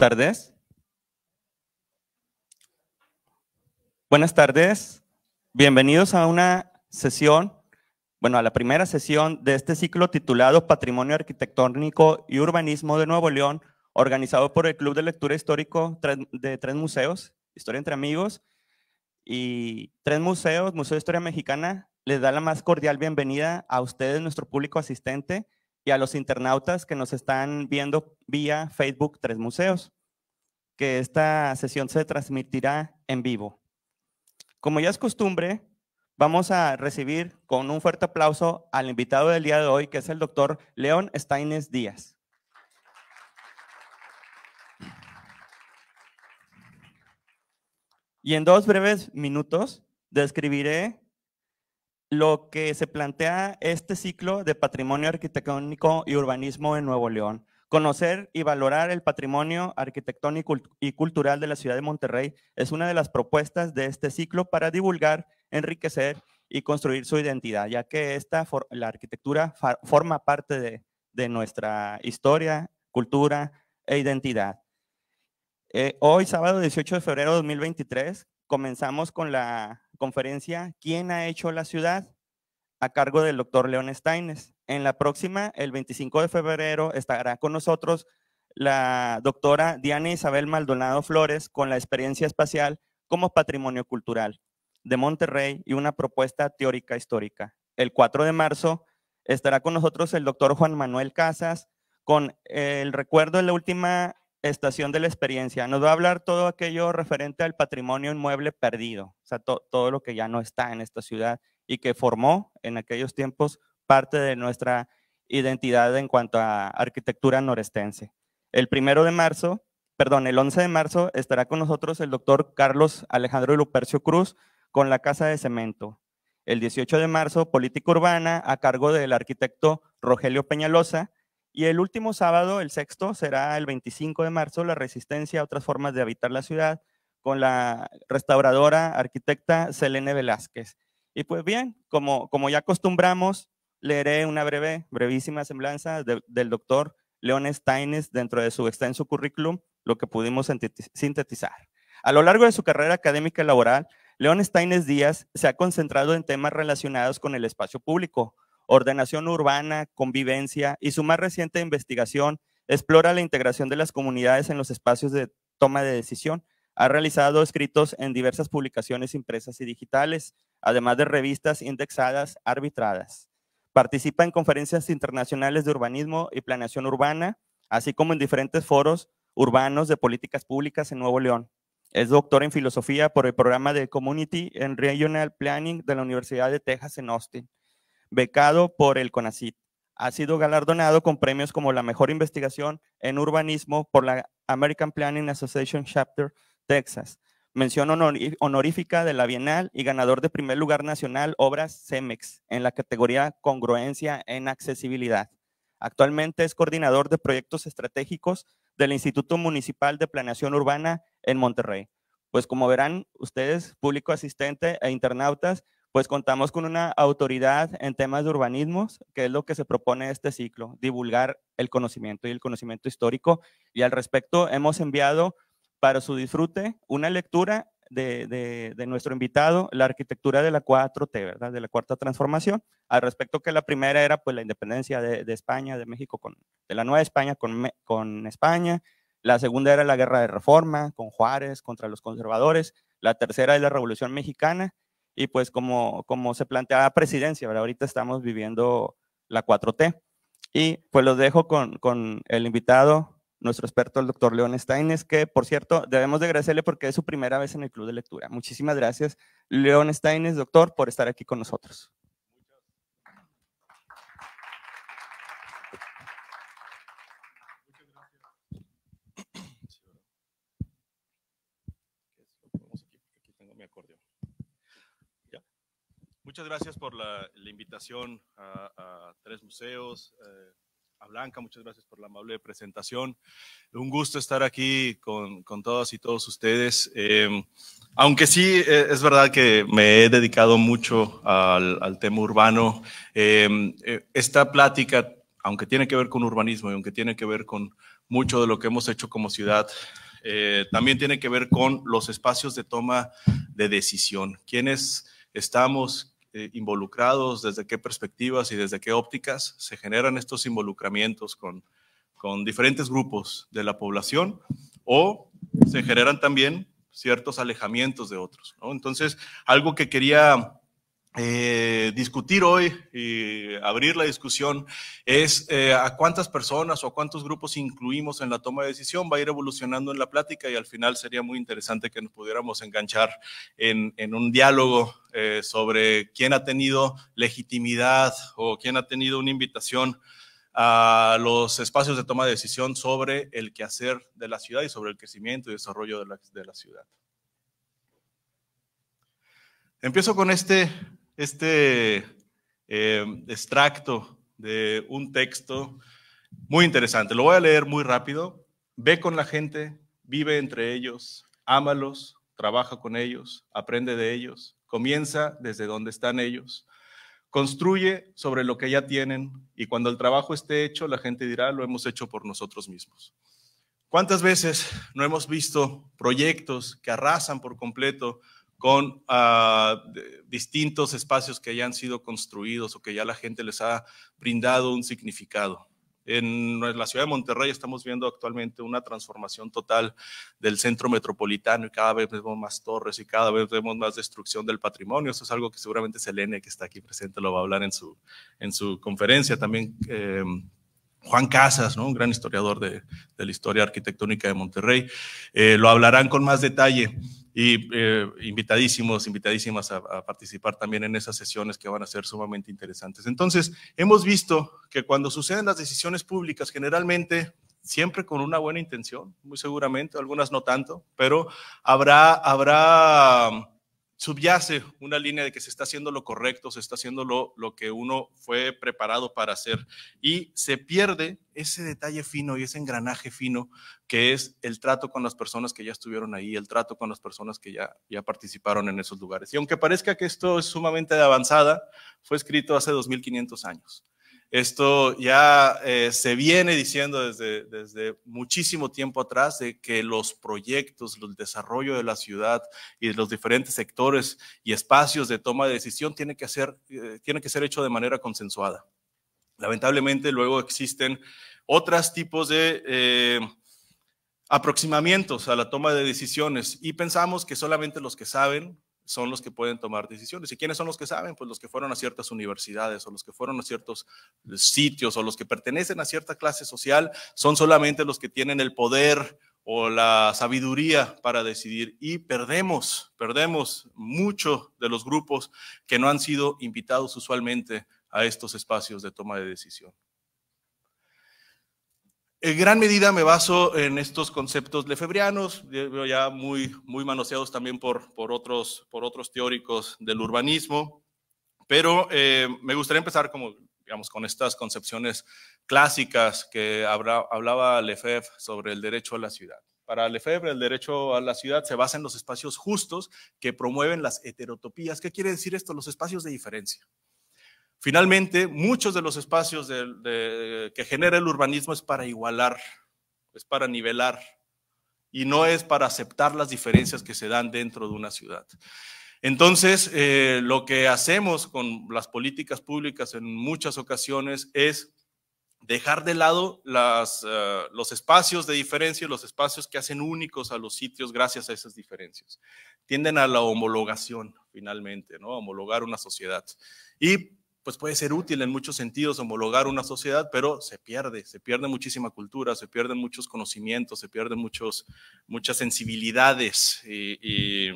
tardes. Buenas tardes. Bienvenidos a una sesión, bueno, a la primera sesión de este ciclo titulado Patrimonio Arquitectónico y Urbanismo de Nuevo León, organizado por el Club de Lectura Histórico de Tres Museos, Historia entre Amigos, y Tres Museos, Museo de Historia Mexicana, les da la más cordial bienvenida a ustedes, nuestro público asistente, a los internautas que nos están viendo vía Facebook Tres Museos, que esta sesión se transmitirá en vivo. Como ya es costumbre, vamos a recibir con un fuerte aplauso al invitado del día de hoy, que es el doctor León Steines Díaz. Y en dos breves minutos describiré lo que se plantea este ciclo de patrimonio arquitectónico y urbanismo en Nuevo León. Conocer y valorar el patrimonio arquitectónico y cultural de la ciudad de Monterrey es una de las propuestas de este ciclo para divulgar, enriquecer y construir su identidad, ya que esta la arquitectura forma parte de, nuestra historia, cultura e identidad. Eh, hoy, sábado 18 de febrero de 2023, comenzamos con la conferencia ¿Quién ha hecho la ciudad? a cargo del doctor León Steines. En la próxima, el 25 de febrero, estará con nosotros la doctora Diana Isabel Maldonado Flores con la experiencia espacial como patrimonio cultural de Monterrey y una propuesta teórica histórica. El 4 de marzo estará con nosotros el doctor Juan Manuel Casas con el recuerdo de la última estación de la experiencia. Nos va a hablar todo aquello referente al patrimonio inmueble perdido, o sea, todo lo que ya no está en esta ciudad y que formó en aquellos tiempos parte de nuestra identidad en cuanto a arquitectura norestense. El primero de marzo, perdón, el 11 de marzo estará con nosotros el doctor Carlos Alejandro Lupercio Cruz con la Casa de Cemento. El 18 de marzo, Política Urbana a cargo del arquitecto Rogelio Peñalosa y el último sábado, el sexto, será el 25 de marzo, la resistencia a otras formas de habitar la ciudad con la restauradora arquitecta Selene Velázquez. Y pues bien, como, ya acostumbramos, leeré una breve, brevísima semblanza del doctor León Steines dentro de su extenso currículum, lo que pudimos sintetizar. A lo largo de su carrera académica y laboral, León Steines Díaz se ha concentrado en temas relacionados con el espacio público, ordenación urbana, convivencia y su más reciente investigación explora la integración de las comunidades en los espacios de toma de decisión. Ha realizado escritos en diversas publicaciones impresas y digitales, además de revistas indexadas arbitradas. Participa en conferencias internacionales de urbanismo y planeación urbana, así como en diferentes foros urbanos de políticas públicas en Nuevo León. Es doctor en filosofía por el programa de Community and Regional Planning de la Universidad de Texas en Austin becado por el CONACIT. Ha sido galardonado con premios como la mejor investigación en urbanismo por la American Planning Association Chapter Texas, mención honorífica de la Bienal y ganador de primer lugar nacional Obras CEMEX en la categoría Congruencia en Accesibilidad. Actualmente es coordinador de proyectos estratégicos del Instituto Municipal de Planeación Urbana en Monterrey. Pues como verán ustedes, público asistente e internautas, pues contamos con una autoridad en temas de urbanismos, que es lo que se propone este ciclo, divulgar el conocimiento y el conocimiento histórico. Y al respecto hemos enviado para su disfrute una lectura de, nuestro invitado, la arquitectura de la 4T, ¿verdad? De la cuarta transformación, al respecto que la primera era pues la independencia de, España, de México, de la Nueva España con, con España, la segunda era la guerra de reforma con Juárez contra los conservadores, la tercera es la Revolución Mexicana y pues como, como se planteaba presidencia, ahora ahorita estamos viviendo la 4T. Y pues los dejo con, con el invitado, nuestro experto, el doctor León Steines, que por cierto, debemos de agradecerle porque es su primera vez en el club de lectura. Muchísimas gracias, León Steines, doctor, por estar aquí con nosotros. Muchas gracias por la, invitación a, Tres Museos, eh, a Blanca, muchas gracias por la amable presentación. Un gusto estar aquí con, con todas y todos ustedes. Em, aunque sí, e, es verdad que me he dedicado mucho al, tema urbano, em, e, esta plática, aunque tiene que ver con urbanismo y aunque tiene que ver con mucho de lo que hemos hecho como ciudad, eh, también tiene que ver con los espacios de toma de decisión. ¿Quiénes estamos? Este, involucrados, desde qué perspectivas y desde qué ópticas se generan estos involucramientos con, con diferentes grupos de la población o se generan también ciertos alejamientos de otros. Entonces, algo que quería eh, discutir hoy y abrir la discusión es eh, a cuántas personas o a cuántos grupos incluimos en la toma de decisión. Va a ir evolucionando en la plática y al final sería muy interesante que nos pudiéramos enganchar en, un diálogo eh, sobre quién ha tenido legitimidad o quién ha tenido una invitación a los espacios de toma de decisión sobre el quehacer de la ciudad y sobre el crecimiento y desarrollo de la, de la ciudad. Empiezo con este este em, extracto de un texto muy interesante. Lo voy a leer muy rápido. Ve con la gente, vive entre ellos, ámalos, trabaja con ellos, aprende de ellos, comienza desde donde están ellos, construye sobre lo que ya tienen y cuando el trabajo esté hecho, la gente dirá, lo hemos hecho por nosotros mismos. ¿Cuántas veces no hemos visto proyectos que arrasan por completo con ah, distintos espacios que ya han sido construidos o que ya la gente les ha brindado un significado. En la ciudad de Monterrey estamos viendo actualmente una transformación total del centro metropolitano y cada vez vemos más torres y cada vez vemos más destrucción del patrimonio. Eso es algo que seguramente Selene, que está aquí presente, lo va a hablar en su, en su conferencia. También eh, Juan Casas, ¿no? un gran historiador de, la historia arquitectónica de Monterrey, eh, lo hablarán con más detalle y eh, invitadísimos, invitadísimas a, a, participar también en esas sesiones que van a ser sumamente interesantes. Entonces, hemos visto que cuando suceden las decisiones públicas, generalmente, siempre con una buena intención, muy seguramente, algunas no tanto, pero habrá, habrá subyace una línea de que se está haciendo lo correcto, se está haciendo lo, que uno fue preparado para hacer y se pierde ese detalle fino y ese engranaje fino que es el trato con las personas que ya estuvieron ahí, el trato con las personas que ya, ya participaron en esos lugares. Y aunque parezca que esto es sumamente avanzada, fue escrito hace 2500 años. Esto ya eh, se viene diciendo desde, desde muchísimo tiempo atrás de que los proyectos, el desarrollo de la ciudad y los diferentes sectores y espacios de toma de decisión tiene que, hacer, eh, tiene que ser hecho de manera consensuada. Lamentablemente luego existen otros tipos de... Eh, aproximamientos a la toma de decisiones y pensamos que solamente los que saben son los que pueden tomar decisiones. ¿Y quiénes son los que saben? Pues los que fueron a ciertas universidades o los que fueron a ciertos eh, sitios o los que pertenecen a cierta clase social son solamente los que tienen el poder o la sabiduría para decidir y perdemos, perdemos mucho de los grupos que no han sido invitados usualmente a estos espacios de toma de decisión. En gran medida me baso en estos conceptos lefebrianos, ya muy, manoseados también por, otros, teóricos del urbanismo, pero eh, me gustaría empezar como, digamos, con estas concepciones clásicas que hablaba Lefebvre sobre el derecho a la ciudad. Para Lefebvre, el derecho a la ciudad se basa en los espacios justos que promueven las heterotopías. ¿Qué quiere decir esto? Los espacios de diferencia. Finalmente, muchos de los espacios que genera el urbanismo es para igualar, es para nivelar, y no es para aceptar las diferencias que se dan dentro de una ciudad. Entonces, eh, lo que hacemos con las políticas públicas en muchas ocasiones es dejar de lado eh, los espacios de diferencia y los espacios que hacen únicos a los sitios gracias a esas diferencias. Tienden a la homologación, finalmente, ¿no? homologar una sociedad. Y pues puede ser útil en muchos sentidos homologar una sociedad, pero se pierde, se pierde muchísima cultura, se pierden muchos conocimientos, se pierden muchos, muchas sensibilidades y,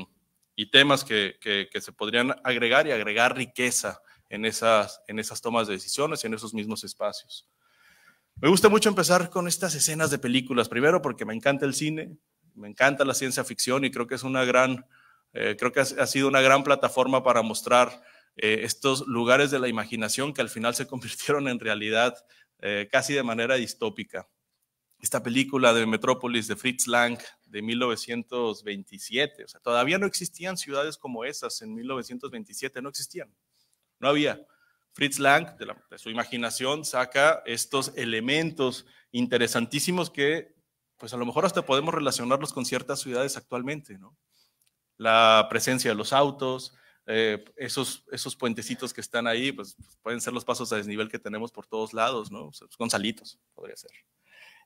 temas que, se podrían agregar y agregar riqueza en esas, en esas tomas de decisiones y en esos mismos espacios. Me gusta mucho empezar con estas escenas de películas, primero porque me encanta el cine, me encanta la ciencia ficción y creo que es una gran, eh, creo que ha sido una gran plataforma para mostrar eh, estos lugares de la imaginación que al final se convirtieron en realidad eh, casi de manera distópica. Esta película de Metrópolis de Fritz Lang de 1927, o sea, todavía no existían ciudades como esas en 1927, no existían, no había. Fritz Lang, de, su imaginación, saca estos elementos interesantísimos que, pues a lo mejor hasta podemos relacionarlos con ciertas ciudades actualmente, ¿no? La presencia de los autos, eh, esos, esos puentecitos que están ahí, pues, pues, pueden ser los pasos a desnivel que tenemos por todos lados, ¿no? Gonzalitos, pues, podría ser.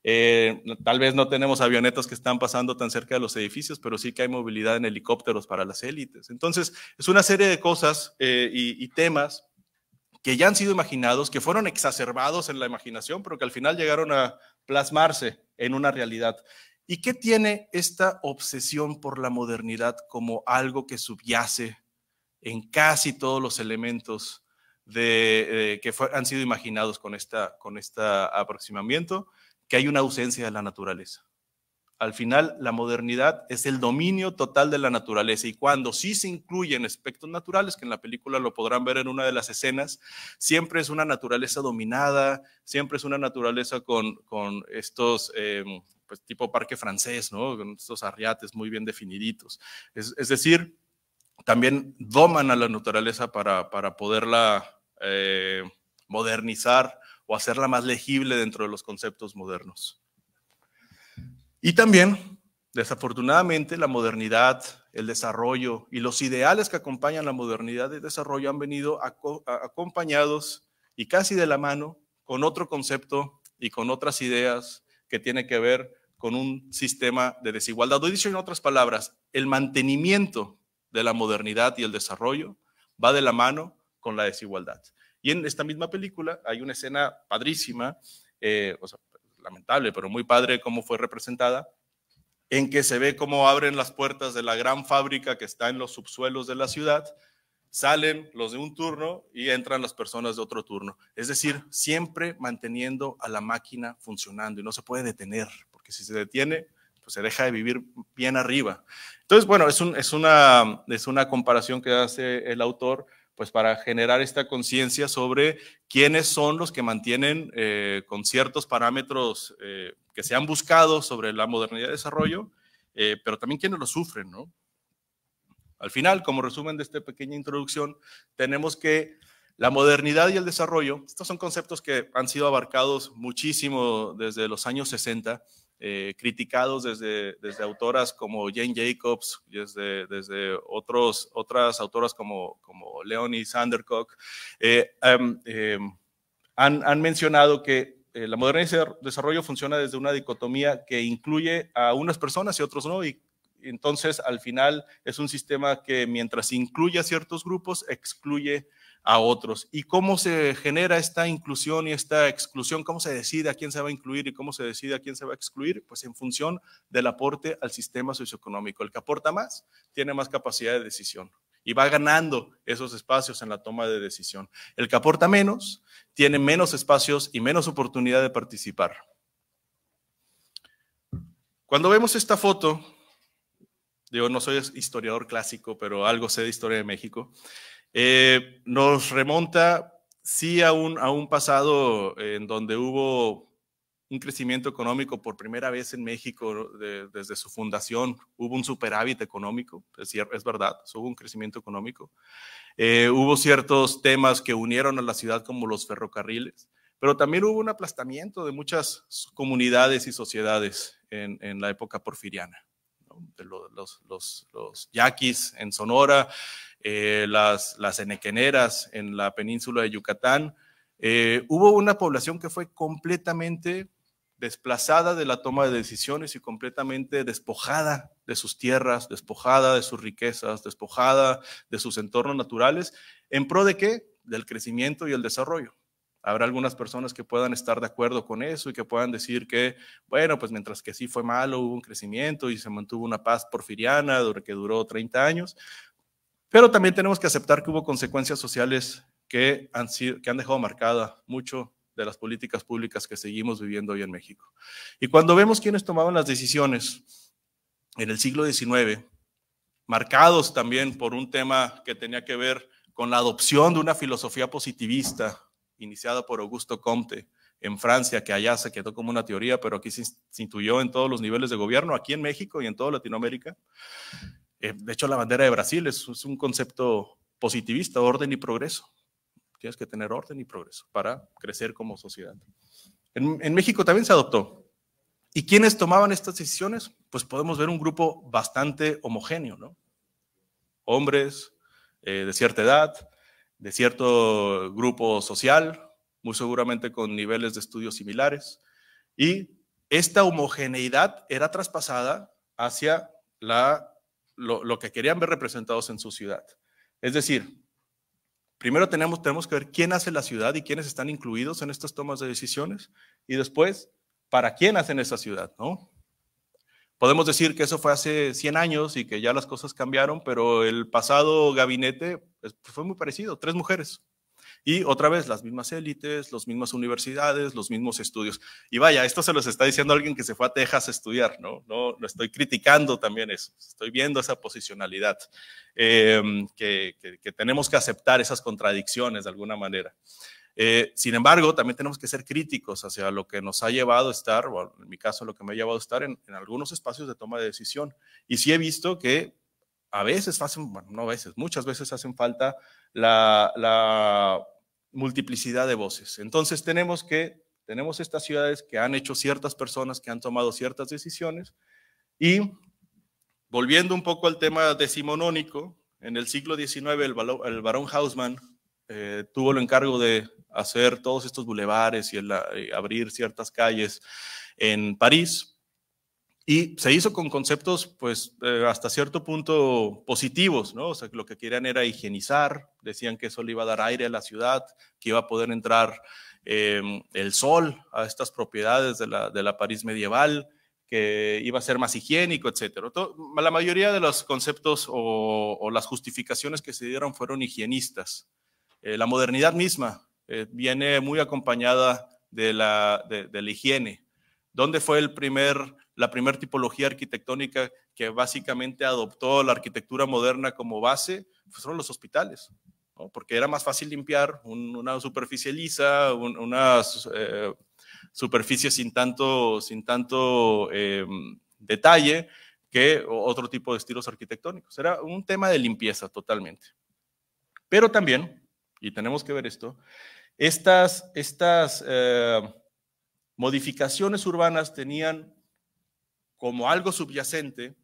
Eh, tal vez no tenemos avionetas que están pasando tan cerca de los edificios, pero sí que hay movilidad en helicópteros para las élites. Entonces, es una serie de cosas eh, y, y, temas que ya han sido imaginados, que fueron exacerbados en la imaginación, pero que al final llegaron a plasmarse en una realidad. ¿Y qué tiene esta obsesión por la modernidad como algo que subyace en casi todos los elementos eh, que han sido imaginados con este con esta aproximamiento, que hay una ausencia de la naturaleza. Al final, la modernidad es el dominio total de la naturaleza y cuando sí se incluyen aspectos naturales, que en la película lo podrán ver en una de las escenas, siempre es una naturaleza dominada, siempre es una naturaleza con, estos, eh, pues, tipo parque francés, ¿no? Con estos arriates muy bien definiditos. es decir, también doman a la naturaleza para, poderla eh, modernizar o hacerla más legible dentro de los conceptos modernos. Y también, desafortunadamente, la modernidad, el desarrollo y los ideales que acompañan la modernidad y desarrollo han venido acompañados y casi de la mano con otro concepto y con otras ideas que tiene que ver con un sistema de desigualdad. O dicho en otras palabras, el mantenimiento de la modernidad y el desarrollo va de la mano con la desigualdad. Y en esta misma película hay una escena padrísima, eh, lamentable, pero muy padre cómo fue representada, en que se ve cómo abren las puertas de la gran fábrica que está en los subsuelos de la ciudad, salen los de un turno y entran las personas de otro turno. Es decir, siempre manteniendo a la máquina funcionando y no se puede detener, porque si se detiene, pues, se deja de vivir bien arriba. Entonces, bueno, es, una, es una comparación que hace el autor pues para generar esta conciencia sobre quiénes son los que mantienen eh, con ciertos parámetros eh, que se han buscado sobre la modernidad de desarrollo, eh, pero también quiénes lo sufren, ¿no? Al final, como resumen de esta pequeña introducción, tenemos que la modernidad y el desarrollo, estos son conceptos que han sido abarcados muchísimo desde los años 60, eh, criticados desde, desde autoras como Jane Jacobs, desde, desde otros, otras autoras como, como Leonie Sandercock, eh, em, em, han, mencionado que eh, la modernidad y desarrollo funciona desde una dicotomía que incluye a unas personas y otros no, y entonces al final es un sistema que mientras incluye a ciertos grupos, excluye a otros. ¿Y cómo se genera esta inclusión y esta exclusión? ¿Cómo se decide a quién se va a incluir y cómo se decide a quién se va a excluir? Pues en función del aporte al sistema socioeconómico. El que aporta más tiene más capacidad de decisión y va ganando esos espacios en la toma de decisión. El que aporta menos tiene menos espacios y menos oportunidad de participar. Cuando vemos esta foto, yo no soy historiador clásico, pero algo sé de historia de México. Eh, nos remonta, sí, a un, pasado eh, en donde hubo un crecimiento económico por primera vez en México desde su fundación. Hubo un superávit económico, es, verdad, hubo un crecimiento económico. Eh, hubo ciertos temas que unieron a la ciudad como los ferrocarriles, pero también hubo un aplastamiento de muchas comunidades y sociedades en la época porfiriana los, yaquis en Sonora, eh, las, enequeneras en la península de Yucatán. Eh, hubo una población que fue completamente desplazada de la toma de decisiones y completamente despojada de sus tierras, despojada de sus riquezas, despojada de sus entornos naturales, en pro de qué? Del crecimiento y el desarrollo. Habrá algunas personas que puedan estar de acuerdo con eso y que puedan decir que, bueno, pues mientras que sí fue malo, hubo un crecimiento y se mantuvo una paz porfiriana que duró 30 años, pero también tenemos que aceptar que hubo consecuencias sociales que han, que han dejado marcada mucho de las políticas públicas que seguimos viviendo hoy en México. Y cuando vemos quiénes tomaban las decisiones en el siglo XIX, marcados también por un tema que tenía que ver con la adopción de una filosofía positivista iniciada por Augusto Comte en Francia, que allá se quedó como una teoría, pero aquí se instituyó en todos los niveles de gobierno, aquí en México y en toda Latinoamérica. Eh, de hecho, la bandera de Brasil es, un concepto positivista, orden y progreso. Tienes que tener orden y progreso para crecer como sociedad. En, México también se adoptó. ¿Y quiénes tomaban estas decisiones? Pues podemos ver un grupo bastante homogéneo, ¿no? Hombres eh, de cierta edad, de cierto grupo social, muy seguramente con niveles de estudios similares, y esta homogeneidad era traspasada hacia la, lo, que querían ver representados en su ciudad. Es decir, primero tenemos, tenemos que ver quién hace la ciudad y quiénes están incluidos en estas tomas de decisiones, y después, para quién hacen esa ciudad, ¿no? Podemos decir que eso fue hace 100 años y que ya las cosas cambiaron, pero el pasado gabinete pues, pues, fue muy parecido, tres mujeres. Y otra vez, las mismas élites, las mismas universidades, los mismos estudios. Y vaya, esto se los está diciendo alguien que se fue a Texas a estudiar, ¿no? No, lo estoy criticando también eso, estoy viendo esa posicionalidad, eh, que, que tenemos que aceptar esas contradicciones de alguna manera. Eh, sin embargo, también tenemos que ser críticos hacia lo que nos ha llevado a estar, o en mi caso lo que me ha llevado a estar en, algunos espacios de toma de decisión. Y sí he visto que a veces hacen, bueno, no a veces, muchas veces hacen falta la, multiplicidad de voces. Entonces tenemos que, tenemos estas ciudades que han hecho ciertas personas, que han tomado ciertas decisiones y volviendo un poco al tema decimonónico, en el siglo XIX el, el barón Hausmann eh, tuvo el encargo de hacer todos estos bulevares y, eh, abrir ciertas calles en París. Y se hizo con conceptos, pues, eh, hasta cierto punto positivos, ¿no? O sea, lo que querían era higienizar, decían que eso le iba a dar aire a la ciudad, que iba a poder entrar em, el sol a estas propiedades de la, de París medieval, que iba a ser más higiénico, etcétera. La mayoría de los conceptos o, las justificaciones que se dieron fueron higienistas. Eh, la modernidad misma eh, viene muy acompañada de la, de, la higiene. ¿Dónde fue el primer, la primera tipología arquitectónica que básicamente adoptó la arquitectura moderna como base? Pues fueron los hospitales, porque era más fácil limpiar una superficie lisa, una eh, superficie sin tanto, sin tanto em, detalle que otro tipo de estilos arquitectónicos. Era un tema de limpieza totalmente. Pero también, y tenemos que ver esto, estas, estas eh, modificaciones urbanas tenían como algo subyacente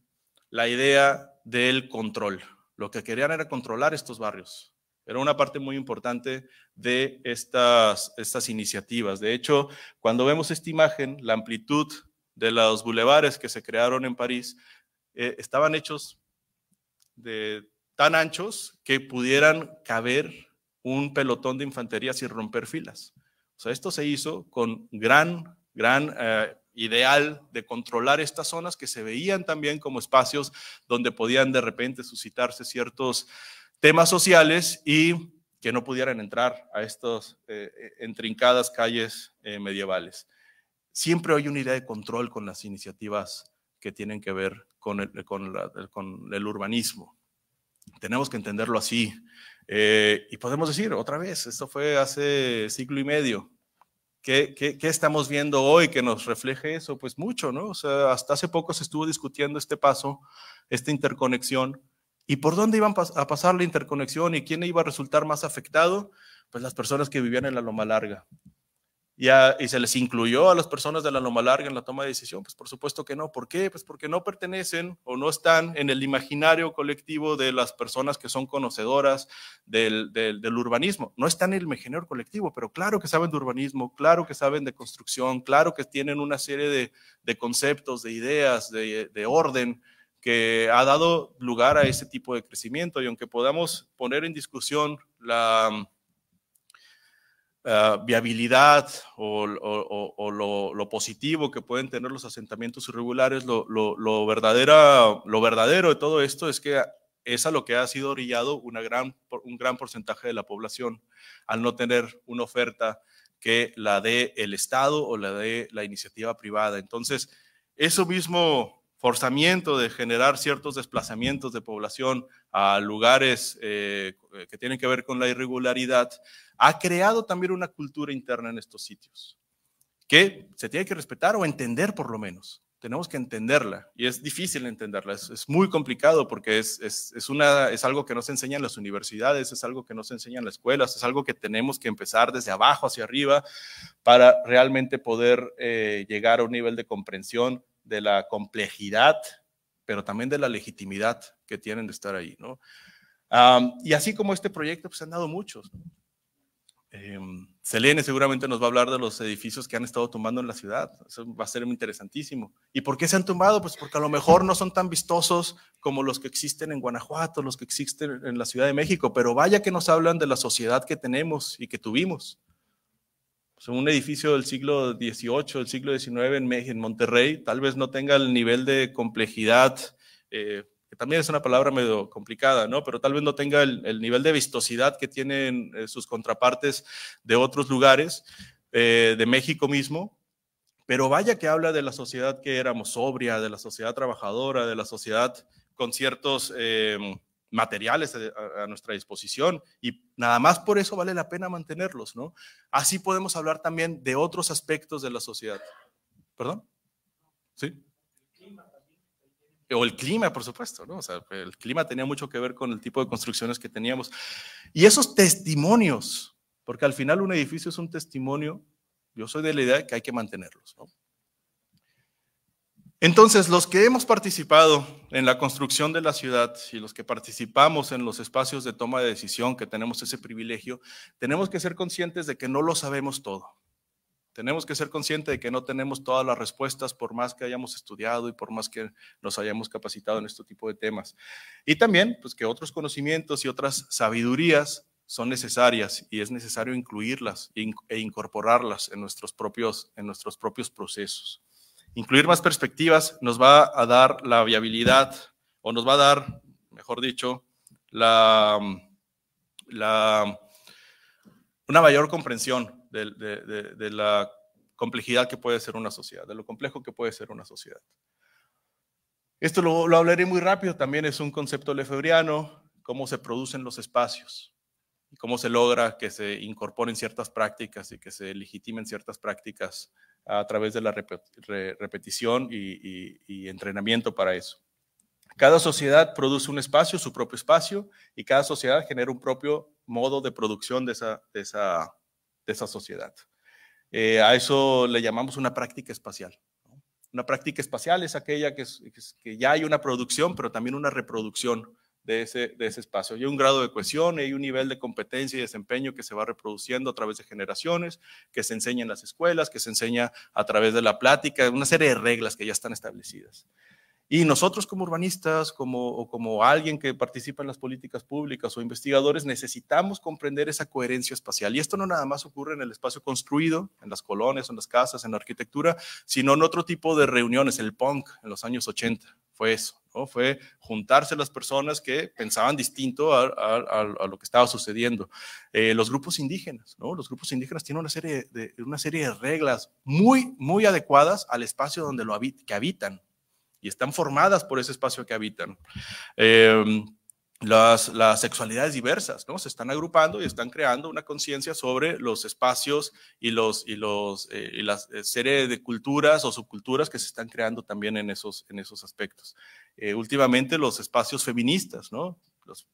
la idea del control. Lo que querían era controlar estos barrios. Era una parte muy importante de estas, estas iniciativas. De hecho, cuando vemos esta imagen, la amplitud de los bulevares que se crearon en París eh, estaban hechos de tan anchos que pudieran caber un pelotón de infantería sin romper filas. O sea, esto se hizo con gran, gran eh, ideal de controlar estas zonas que se veían también como espacios donde podían de repente suscitarse ciertos temas sociales y que no pudieran entrar a estas eh, e, entrincadas calles eh, medievales. Siempre hay una idea de control con las iniciativas que tienen que ver con con con el urbanismo. Tenemos que entenderlo así. Eh, y podemos decir otra vez, esto fue hace siglo y medio. ¿Qué, estamos viendo hoy que nos refleje eso? Pues mucho, ¿no? O sea, hasta hace poco se estuvo discutiendo este paso, esta interconexión, y por dónde iban a pasar la interconexión y quién iba a resultar más afectado, pues las personas que vivían en la Loma Larga, y, se les incluyó a las personas de la loma larga en la toma de decisión? Pues por supuesto que no. ¿Por qué? Pues porque no pertenecen o no están en el imaginario colectivo de las personas que son conocedoras del, urbanismo. No están en el imaginario colectivo, pero claro que saben de urbanismo, claro que saben de construcción, claro que tienen una serie de, conceptos, de ideas, de orden que ha dado lugar a ese tipo de crecimiento. Y aunque podamos poner en discusión la eh, viabilidad o, lo, positivo que pueden tener los asentamientos irregulares, lo, verdadero de todo esto es que es a lo que ha sido orillado una gran, un gran porcentaje de la población al no tener una oferta que la dé el Estado o la dé la iniciativa privada. Entonces, eso mismo forzamiento de generar ciertos desplazamientos de población a lugares eh, que tienen que ver con la irregularidad, ha creado también una cultura interna en estos sitios que se tiene que respetar o entender por lo menos. Tenemos que entenderla y es difícil entenderla, es, muy complicado porque es, una, es algo que no se enseña en las universidades, es algo que no se enseña en las escuelas, es algo que tenemos que empezar desde abajo hacia arriba para realmente poder eh, llegar a un nivel de comprensión de la complejidad, pero también de la legitimidad que tienen de estar ahí. ¿no? y así como este proyecto, pues han dado muchos. Em, Selene seguramente nos va a hablar de los edificios que han estado tumbando en la ciudad. Eso va a ser interesantísimo. ¿Y por qué se han tumbado? Pues porque a lo mejor no son tan vistosos como los que existen en Guanajuato, los que existen en la Ciudad de México, pero vaya que nos hablan de la sociedad que tenemos y que tuvimos. Pues, un edificio del siglo XVIII, del siglo XIX en, Monterrey, tal vez no tenga el nivel de complejidad. Eh, también es una palabra medio complicada, ¿no? Pero tal vez no tenga el, nivel de vistosidad que tienen eh, sus contrapartes de otros lugares, eh, de México mismo. Pero vaya que habla de la sociedad que éramos sobria, de la sociedad trabajadora, de la sociedad con ciertos eh, materiales a, a, nuestra disposición y nada más por eso vale la pena mantenerlos, ¿no? Así podemos hablar también de otros aspectos de la sociedad. ¿Perdón? ¿Sí? o el clima, por supuesto, ¿no? O sea, el clima tenía mucho que ver con el tipo de construcciones que teníamos. Y esos testimonios, porque al final un edificio es un testimonio, yo soy de la idea de que hay que mantenerlos, Entonces, los que hemos participado en la construcción de la ciudad y los que participamos en los espacios de toma de decisión, que tenemos ese privilegio, tenemos que ser conscientes de que no lo sabemos todo. Tenemos que ser conscientes de que no tenemos todas las respuestas por más que hayamos estudiado y por más que nos hayamos capacitado en este tipo de temas. Y también, pues que otros conocimientos y otras sabidurías son necesarias y es necesario incluirlas e, e incorporarlas en nuestros propios, en nuestros propios procesos. Incluir más perspectivas nos va a dar la viabilidad o nos va a dar, mejor dicho, la, la, una mayor comprensión de, la complejidad que puede ser una sociedad, de lo complejo que puede ser una sociedad. Esto lo, hablaré muy rápido, también es un concepto lefebriano, cómo se producen los espacios y cómo se logra que se incorporen ciertas prácticas y que se legitimen ciertas prácticas a través de la repetición y, entrenamiento para eso. Cada sociedad produce un espacio, su propio espacio, y cada sociedad genera un propio modo de producción de esa, de esa sociedad. Eh, a eso le llamamos una práctica espacial. Una práctica espacial es aquella que, es, que, ya hay una producción, pero también una reproducción de ese, de ese espacio. Hay un grado de cohesión, hay un nivel de competencia y desempeño que se va reproduciendo a través de generaciones, que se enseña en las escuelas, que se enseña a través de la plática, una serie de reglas que ya están establecidas. Y nosotros como urbanistas, como, como alguien que participa en las políticas públicas o investigadores, necesitamos comprender esa coherencia espacial. Y esto no nada más ocurre en el espacio construido, en las colonias, en las casas, en la arquitectura, sino en otro tipo de reuniones. El punk en los años 80 fue eso. ¿no? Fue juntarse las personas que pensaban distinto a, lo que estaba sucediendo. Eh, los grupos indígenas, ¿no? Los grupos indígenas tienen una serie de, una serie de reglas muy, muy adecuadas al espacio donde lo habit que habitan, y están formadas por ese espacio que habitan. Em, las, sexualidades diversas, ¿no? Se están agrupando y están creando una conciencia sobre los espacios y, los, y, los, eh, y las eh, serie de culturas o subculturas que se están creando también en esos, en esos aspectos. Eh, últimamente los espacios feministas, ¿no? Los,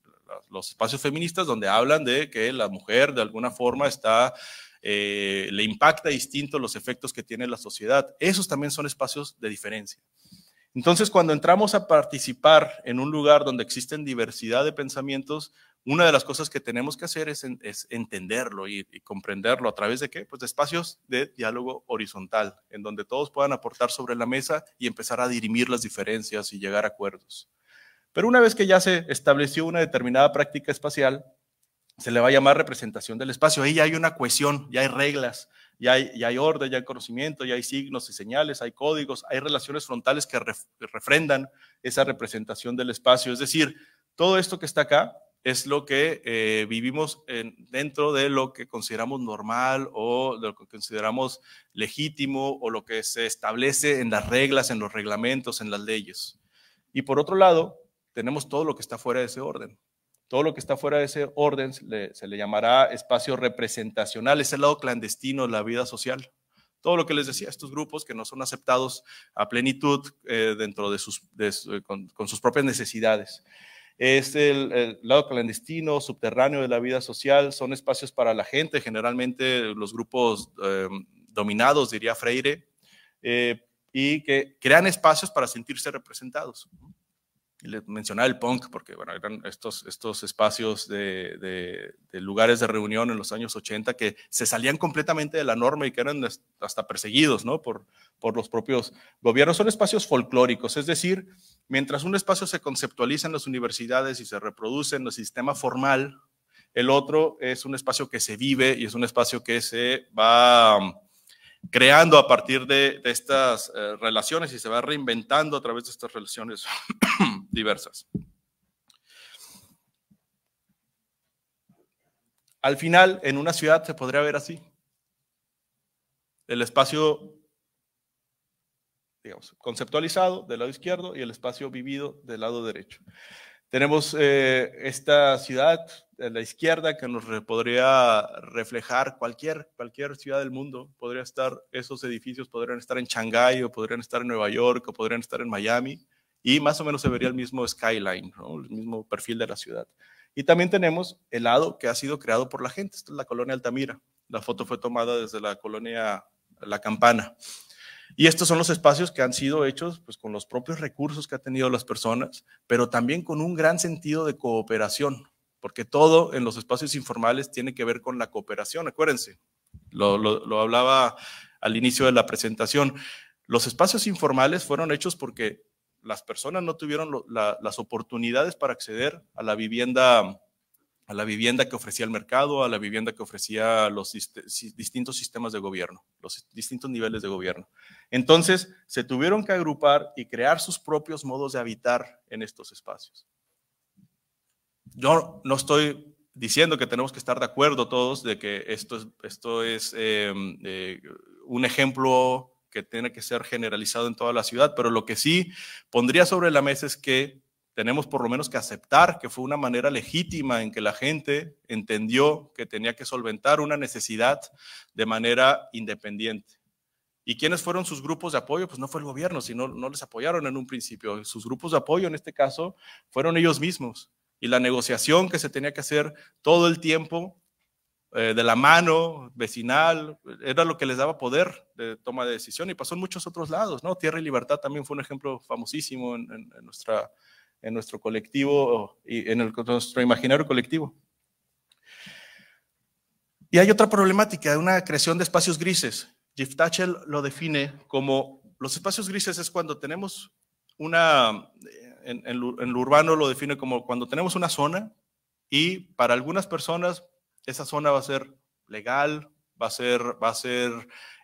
los, espacios feministas donde hablan de que la mujer de alguna forma está, le impacta distinto los efectos que tiene la sociedad. Esos también son espacios de diferencia. Entonces, cuando entramos a participar en un lugar donde existen diversidad de pensamientos, una de las cosas que tenemos que hacer es, entenderlo y, y, comprenderlo a través de qué? Pues de espacios de diálogo horizontal, en donde todos puedan aportar sobre la mesa y empezar a dirimir las diferencias y llegar a acuerdos. Pero una vez que ya se estableció una determinada práctica espacial, se le va a llamar representación del espacio. Ahí ya hay una cohesión, ya hay reglas, ya hay, orden, y hay conocimiento, y hay signos y señales, hay códigos, hay relaciones frontales que refrendan esa representación del espacio. Es decir, todo esto que está acá es lo que eh, vivimos dentro de lo que consideramos normal o lo que consideramos legítimo o lo que se establece en las reglas, en los reglamentos, en las leyes. Y por otro lado, tenemos todo lo que está fuera de ese orden. Todo lo que está fuera de ese orden se le, llamará espacio representacional, es el lado clandestino de la vida social todo lo que les decía, estos grupos que no son aceptados a plenitud eh, dentro de sus, eh, con, sus propias necesidades. Es el, lado clandestino, subterráneo de la vida social, son espacios para la gente, generalmente los grupos em, dominados, diría Freire, eh, y que crean espacios para sentirse representados le mencionaba el punk, porque bueno, eran estos, estos espacios de, lugares de reunión en los años 80 que se salían completamente de la norma y que eran hasta perseguidos ¿no? por, por los propios gobiernos. Son espacios folclóricos, es decir, mientras un espacio se conceptualiza en las universidades y se reproduce en el sistema formal, el otro es un espacio que se vive y es un espacio que se va creando a partir de, estas eh, relaciones y se va reinventando a través de estas relaciones diversas. Al final, en una ciudad se podría ver así. El espacio, conceptualizado del lado izquierdo y el espacio vivido del lado derecho. Tenemos eh, esta ciudad a la izquierda que nos podría reflejar cualquier, cualquier ciudad del mundo. Podría estar, esos edificios podrían estar en Shanghái o podrían estar en Nueva York o podrían estar en Miami y más o menos se vería el mismo skyline, el mismo perfil de la ciudad. Y también tenemos el lado que ha sido creado por la gente. Esta es la colonia Altamira. La foto fue tomada desde la colonia La Campana. Y estos son los espacios que han sido hechos pues, con los propios recursos que han tenido las personas, pero también con un gran sentido de cooperación, porque todo en los espacios informales tiene que ver con la cooperación, acuérdense. Lo, lo, hablaba al inicio de la presentación. Los espacios informales fueron hechos porque las personas no tuvieron las oportunidades para acceder a la vivienda a la vivienda que ofrecía el mercado, a la vivienda que ofrecía los distintos sistemas de gobierno, los distintos niveles de gobierno. Entonces, se tuvieron que agrupar y crear sus propios modos de habitar en estos espacios. Yo no estoy diciendo que tenemos que estar de acuerdo todos de que esto es, em, eh, un ejemplo que tiene que ser generalizado en toda la ciudad, pero lo que sí pondría sobre la mesa es que tenemos por lo menos que aceptar que fue una manera legítima en que la gente entendió que tenía que solventar una necesidad de manera independiente. ¿Y quiénes fueron sus grupos de apoyo? Pues no fue el gobierno, sino no les apoyaron en un principio. Sus grupos de apoyo en este caso fueron ellos mismos. Y la negociación que se tenía que hacer todo el tiempo eh, de la mano, vecinal, era lo que les daba poder de toma de decisión y pasó en muchos otros lados, ¿no? Tierra y Libertad también fue un ejemplo famosísimo en, en nuestra en nuestro colectivo y en el, nuestro imaginario colectivo. Y hay otra problemática, una creación de espacios grises. Jeff Tatchell lo define como los espacios grises es cuando tenemos una, en, lo, urbano lo define como cuando tenemos una zona y para algunas personas esa zona va a ser legal, va a ser, va a ser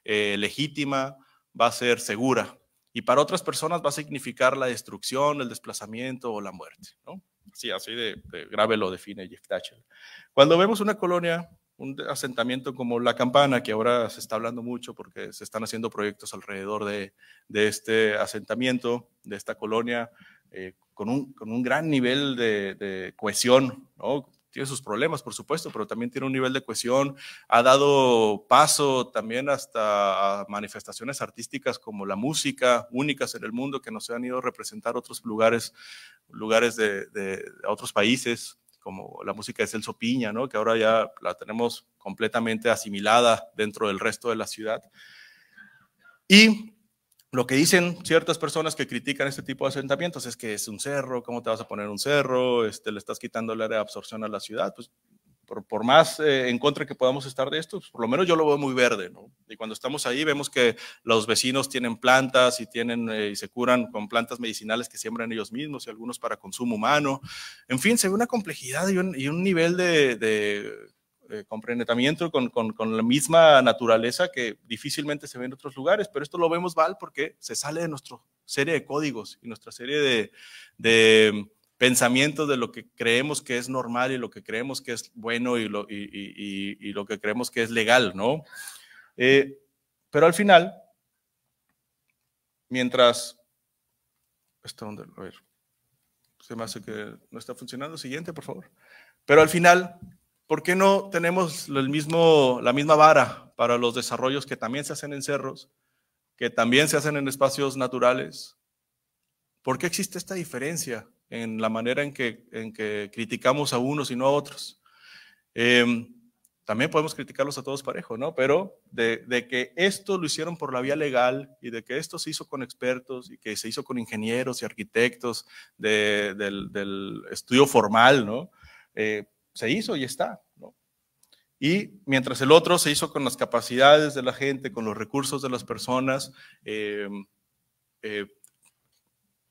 eh, legítima, va a ser segura y para otras personas va a significar la destrucción, el desplazamiento o la muerte. ¿no? Sí, así de, grave lo define Jeff Thatcher. Cuando vemos una colonia, un asentamiento como La Campana, que ahora se está hablando mucho porque se están haciendo proyectos alrededor de, este asentamiento, de esta colonia, eh, con, un, gran nivel de, de cohesión, ¿no? tiene sus problemas, por supuesto, pero también tiene un nivel de cohesión, ha dado paso también hasta manifestaciones artísticas como la música, únicas en el mundo, que nos han ido a representar otros lugares, lugares de, otros países como la música de Celso Piña, ¿no? que ahora ya la tenemos completamente asimilada dentro del resto de la ciudad. Y lo que dicen ciertas personas que critican este tipo de asentamientos es que es un cerro, ¿cómo te vas a poner un cerro? Este, le estás quitando el área de absorción a la ciudad. Pues, por, más eh, en contra que podamos estar de esto, pues, por lo menos yo lo veo muy verde, Y cuando estamos ahí vemos que los vecinos tienen plantas y, tienen, eh, y se curan con plantas medicinales que siembran ellos mismos y algunos para consumo humano. En fin, se ve una complejidad y un, nivel de eh, con, con, con, la misma naturaleza que difícilmente se ve en otros lugares, pero esto lo vemos mal porque se sale de nuestra serie de códigos y nuestra serie de, de mm, pensamientos de lo que creemos que es normal y lo que creemos que es bueno y lo, y, lo que creemos que es legal, ¿no? Eh, pero al final, mientras... ¿Está donde? A ver. Se me hace que no está funcionando. Siguiente, por favor. Pero al final, ¿Por qué no tenemos el mismo, la misma vara para los desarrollos que también se hacen en cerros, que también se hacen en espacios naturales? ¿Por qué existe esta diferencia en la manera en que, en que criticamos a unos y no a otros? Em, también podemos criticarlos a todos parejo, ¿no? Pero de, de, que esto lo hicieron por la vía legal y de que esto se hizo con expertos y que se hizo con ingenieros y arquitectos del, estudio formal, ¿no? Eh, se hizo y está. ¿no? Y mientras el otro se hizo con las capacidades de la gente, con los recursos de las personas, eh, eh,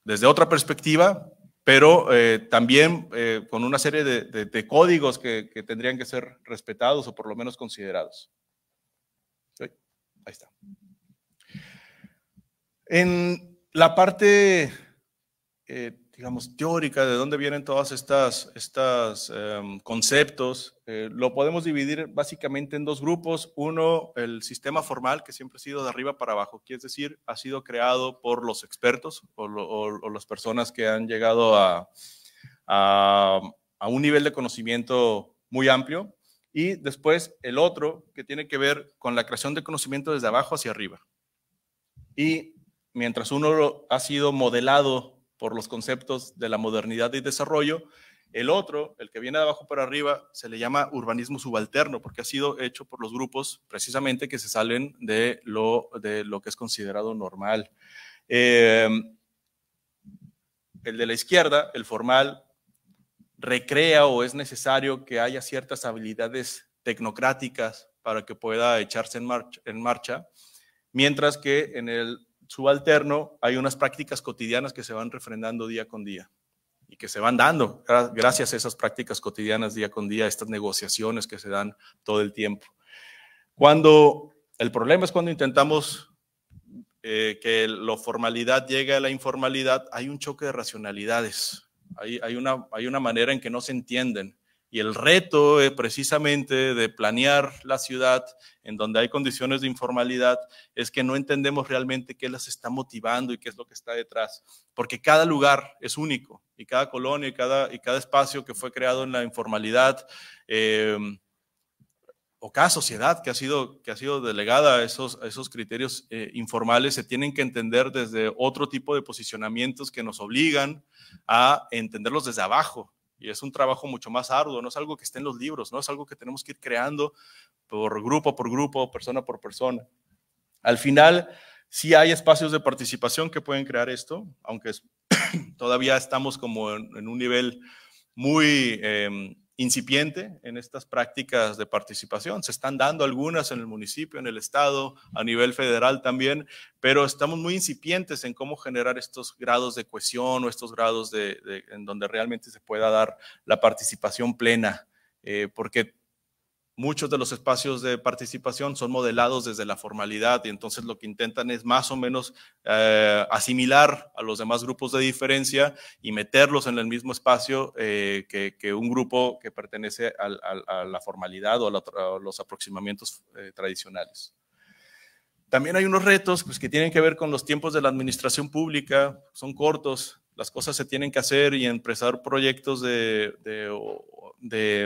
desde otra perspectiva, pero eh, también con una serie de, códigos que, que, tendrían que ser respetados o por lo menos considerados. Ahí está. En la parte digamos, teórica, de dónde vienen todas estas, em, conceptos, eh, lo podemos dividir básicamente en dos grupos. Uno, el sistema formal, que siempre ha sido de arriba para abajo, que es decir, ha sido creado por los expertos o, las personas que han llegado a, a, a un nivel de conocimiento muy amplio. Y después el otro, que tiene que ver con la creación de conocimiento desde abajo hacia arriba. Y mientras uno ha sido modelado por los conceptos de la modernidad y desarrollo. El otro, el que viene de abajo para arriba, se le llama urbanismo subalterno, porque ha sido hecho por los grupos precisamente que se salen de lo, de lo que es considerado normal. Eh, el de la izquierda, el formal, recrea o es necesario que haya ciertas habilidades tecnocráticas para que pueda echarse en marcha, en marcha mientras que en el subalterno, hay unas prácticas cotidianas que se van refrendando día con día y que se van dando gracias a esas prácticas cotidianas día con día, estas negociaciones que se dan todo el tiempo. Cuando el problema es cuando intentamos eh, que la formalidad llegue a la informalidad, hay un choque de racionalidades, hay, una, hay una manera en que no se entienden. Y el reto precisamente de planear la ciudad en donde hay condiciones de informalidad es que no entendemos realmente qué las está motivando y qué es lo que está detrás, porque cada lugar es único y cada colonia y cada, y cada espacio que fue creado en la informalidad. Eh, o cada sociedad que ha sido, que ha sido delegada a esos, esos criterios eh, informales se tienen que entender desde otro tipo de posicionamientos que nos obligan a entenderlos desde abajo y es un trabajo mucho más arduo, no es algo que esté en los libros, no es algo que tenemos que ir creando por grupo por grupo, persona por persona. Al final, sí hay espacios de participación que pueden crear esto, aunque todavía estamos como en, un nivel muy... Em, incipiente en estas prácticas de participación. Se están dando algunas en el municipio, en el estado, a nivel federal también, pero estamos muy incipientes en cómo generar estos grados de cohesión o estos grados de, en donde realmente se pueda dar la participación plena, eh, porque Muchos de los espacios de participación son modelados desde la formalidad y entonces lo que intentan es más o menos eh, asimilar a los demás grupos de diferencia y meterlos en el mismo espacio eh, que, un grupo que pertenece a la formalidad o a, los aproximamientos eh, tradicionales. También hay unos retos pues, que tienen que ver con los tiempos de la administración pública, son cortos, las cosas se tienen que hacer y empezar proyectos de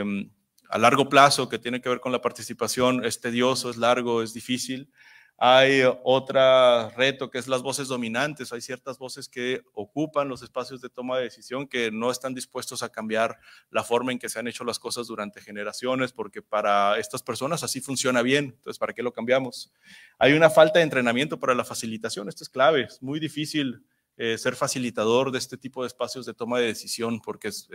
mm, a largo plazo que tiene que ver con la participación es tedioso, es largo, es difícil. Hay otro reto que es las voces dominantes. Hay ciertas voces que ocupan los espacios de toma de decisión que no están dispuestos a cambiar la forma en que se han hecho las cosas durante generaciones, porque para estas personas así funciona bien. Entonces, ¿para qué lo cambiamos? Hay una falta de entrenamiento para la facilitación. Esto es clave. Es muy difícil eh, ser facilitador de este tipo de espacios de toma de decisión, porque es,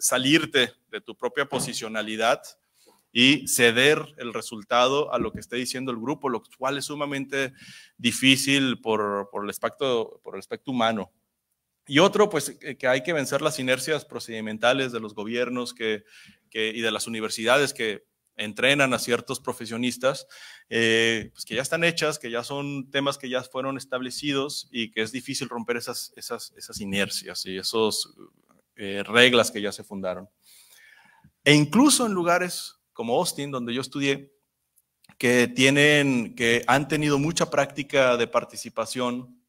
salirte de tu propia posicionalidad y ceder el resultado a lo que esté diciendo el grupo, lo cual es sumamente difícil por, el, aspecto, por aspecto humano. Y otro, pues que hay que vencer las inercias procedimentales de los gobiernos y de las universidades que entrenan a ciertos profesionistas, eh, pues, que ya están hechas, que ya son temas que ya fueron establecidos y que es difícil romper esas, inercias y esas eh, reglas que ya se fundaron. E incluso en lugares como Austin, donde yo estudié, que, tienen, que han tenido mucha práctica de participación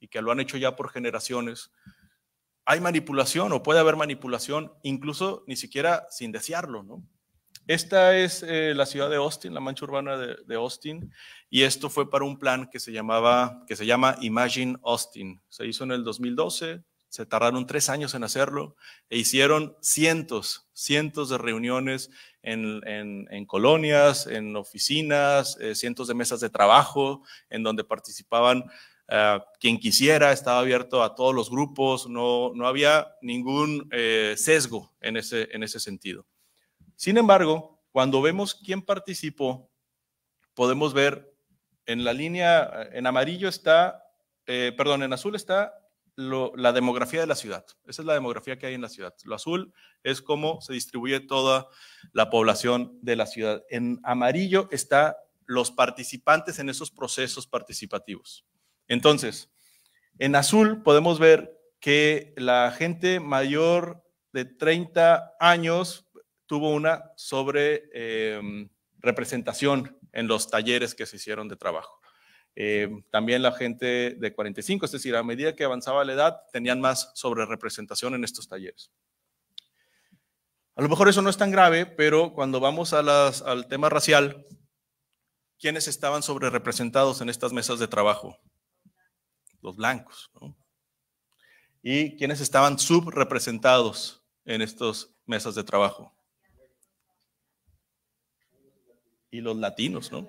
y que lo han hecho ya por generaciones, hay manipulación o puede haber manipulación, incluso ni siquiera sin desearlo, ¿no? Esta es eh, la ciudad de Austin, la mancha urbana de, Austin, y esto fue para un plan que se, llamaba, que se llama Imagine Austin. Se hizo en el 2012, se tardaron tres años en hacerlo e hicieron cientos, cientos de reuniones en, colonias, en oficinas, eh, cientos de mesas de trabajo, en donde participaban eh, quien quisiera, estaba abierto a todos los grupos, no, no había ningún sesgo en ese, en ese sentido. Sin embargo, cuando vemos quién participó, podemos ver en la línea, eh, en amarillo está, eh, perdón, en azul está la demografía de la ciudad. Esa es la demografía que hay en la ciudad. Lo azul es cómo se distribuye toda la población de la ciudad. En amarillo está los participantes en esos procesos participativos. Entonces, en azul podemos ver que la gente mayor de 30 años tuvo una sobre em, representación en los talleres que se hicieron de trabajo. Em, también la gente de 45, es decir, a medida que avanzaba la edad, tenían más sobre representación en estos talleres. A lo mejor eso no es tan grave, pero cuando vamos al tema racial, ¿quiénes estaban sobre representados en estas mesas de trabajo? Los blancos. ¿Y quiénes estaban subrepresentados en estas mesas de trabajo? y los latinos, ¿no?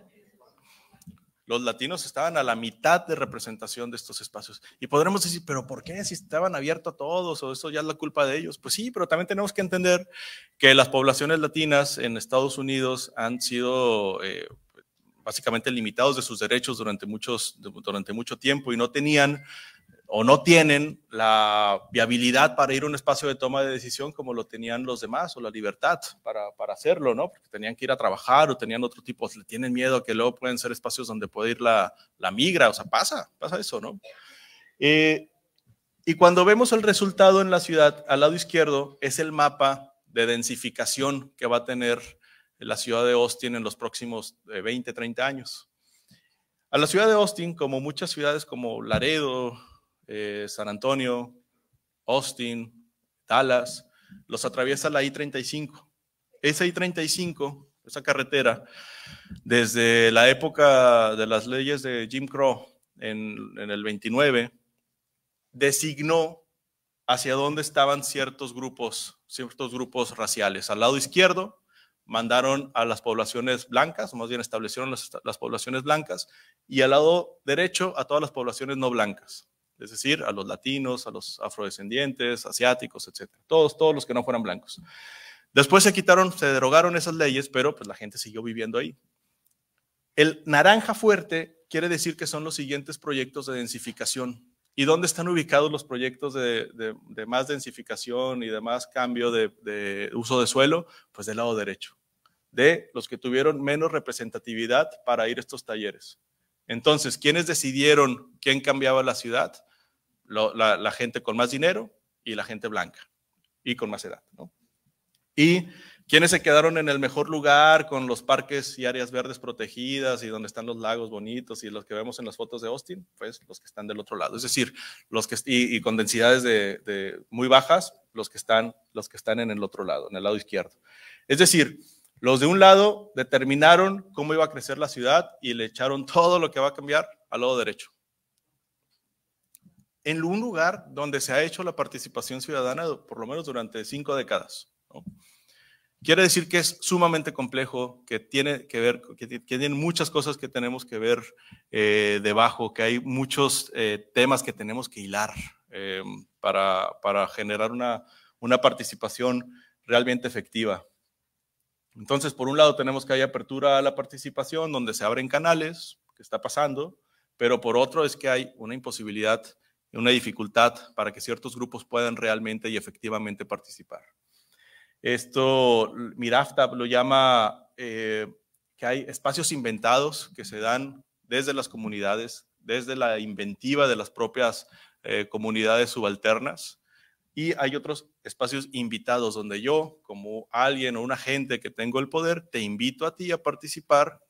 Los latinos estaban a la mitad de representación de estos espacios. Y podremos decir, pero ¿por qué? Si estaban abiertos a todos o eso ya es la culpa de ellos. Pues sí, pero también tenemos que entender que las poblaciones latinas en Estados Unidos han sido eh, básicamente limitados de sus derechos durante, muchos, durante mucho tiempo y no tenían o no tienen la viabilidad para ir a un espacio de toma de decisión como lo tenían los demás o la libertad para, para hacerlo, ¿no? Porque tenían que ir a trabajar o tenían otro tipo, tienen miedo que luego pueden ser espacios donde puede ir la, la migra, o sea, pasa, pasa eso, ¿no? Eh, y cuando vemos el resultado en la ciudad, al lado izquierdo es el mapa de densificación que va a tener la ciudad de Austin en los próximos 20, eh, 30 años. A la ciudad de Austin, como muchas ciudades como Laredo, eh, San Antonio, Austin, Dallas, los atraviesa la I-35. Esa I-35, esa carretera, desde la época de las leyes de Jim Crow en, el 29, designó hacia dónde estaban ciertos grupos, ciertos grupos raciales. Al lado izquierdo mandaron a las poblaciones blancas, o más bien establecieron las poblaciones blancas, y al lado derecho a todas las poblaciones no blancas es decir, a los latinos, a los afrodescendientes, asiáticos, etc. Todos, todos los que no fueran blancos. Después se quitaron, se derogaron esas leyes, pero pues la gente siguió viviendo ahí. El naranja fuerte quiere decir que son los siguientes proyectos de densificación. ¿Y dónde están ubicados los proyectos de, más densificación y de más cambio de, de uso de suelo? Pues del lado derecho, de los que tuvieron menos representatividad para ir a estos talleres. Entonces, ¿quiénes decidieron ¿Quién cambiaba la ciudad? la, gente con más dinero y la gente blanca y con más edad. ¿no? Y quienes se quedaron en el mejor lugar con los parques y áreas verdes protegidas y donde están los lagos bonitos y los que vemos en las fotos de Austin, pues los que están del otro lado. Es decir, los que y, con densidades de, muy bajas, los que están los que están en el otro lado, en el lado izquierdo. Es decir, los de un lado determinaron cómo iba a crecer la ciudad y le echaron todo lo que va a cambiar al lado derecho en un lugar donde se ha hecho la participación ciudadana por lo menos durante cinco décadas. Quiere decir que es sumamente complejo, que tiene que ver, que, muchas cosas que tenemos que ver eh, debajo, que hay muchos eh, temas que tenemos que hilar em, para, generar una, una participación realmente efectiva. Entonces, por un lado tenemos que hay apertura a la participación, donde se abren canales, que está pasando, pero por otro es que hay una imposibilidad una dificultad para que ciertos grupos puedan realmente y efectivamente participar. Esto Miraftab lo llama eh, que hay espacios inventados que se dan desde las comunidades, desde la inventiva de las propias eh, comunidades subalternas. Y hay otros espacios invitados donde yo, como alguien o una gente que tengo el poder, te invito a ti a participar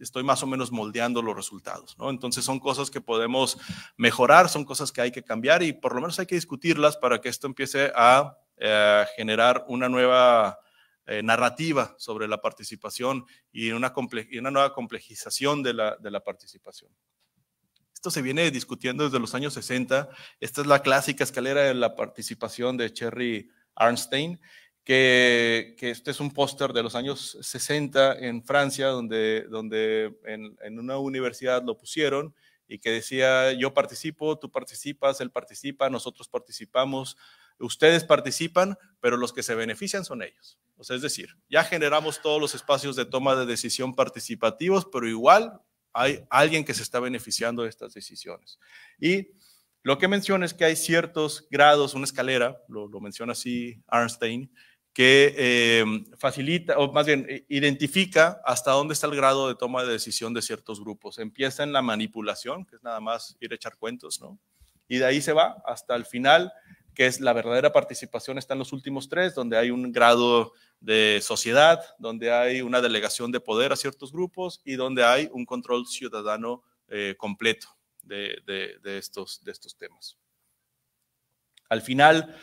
estoy más o menos moldeando los resultados, Entonces son cosas que podemos mejorar, son cosas que hay que cambiar y por lo menos hay que discutirlas para que esto empiece a eh, generar una nueva eh, narrativa sobre la participación y una, nueva complejización de la, de la participación. Esto se viene discutiendo desde los años 60. Esta es la clásica escalera de la participación de Cherry Arnstein que, este es un póster de los años 60 en Francia, donde, donde en, una universidad lo pusieron y que decía, yo participo, tú participas, él participa, nosotros participamos, ustedes participan, pero los que se benefician son ellos. O sea, es decir, ya generamos todos los espacios de toma de decisión participativos, pero igual hay alguien que se está beneficiando de estas decisiones. Y lo que menciona es que hay ciertos grados, una escalera, lo, lo menciona así Arnstein, que em, facilita, o más bien identifica hasta dónde está el grado de toma de decisión de ciertos grupos. Empieza en la manipulación, que es nada más ir a echar cuentos, ¿no? Y de ahí se va hasta el final, que es la verdadera participación, está en los últimos tres, donde hay un grado de sociedad, donde hay una delegación de poder a ciertos grupos y donde hay un control ciudadano eh, completo estos, de estos temas. Al final,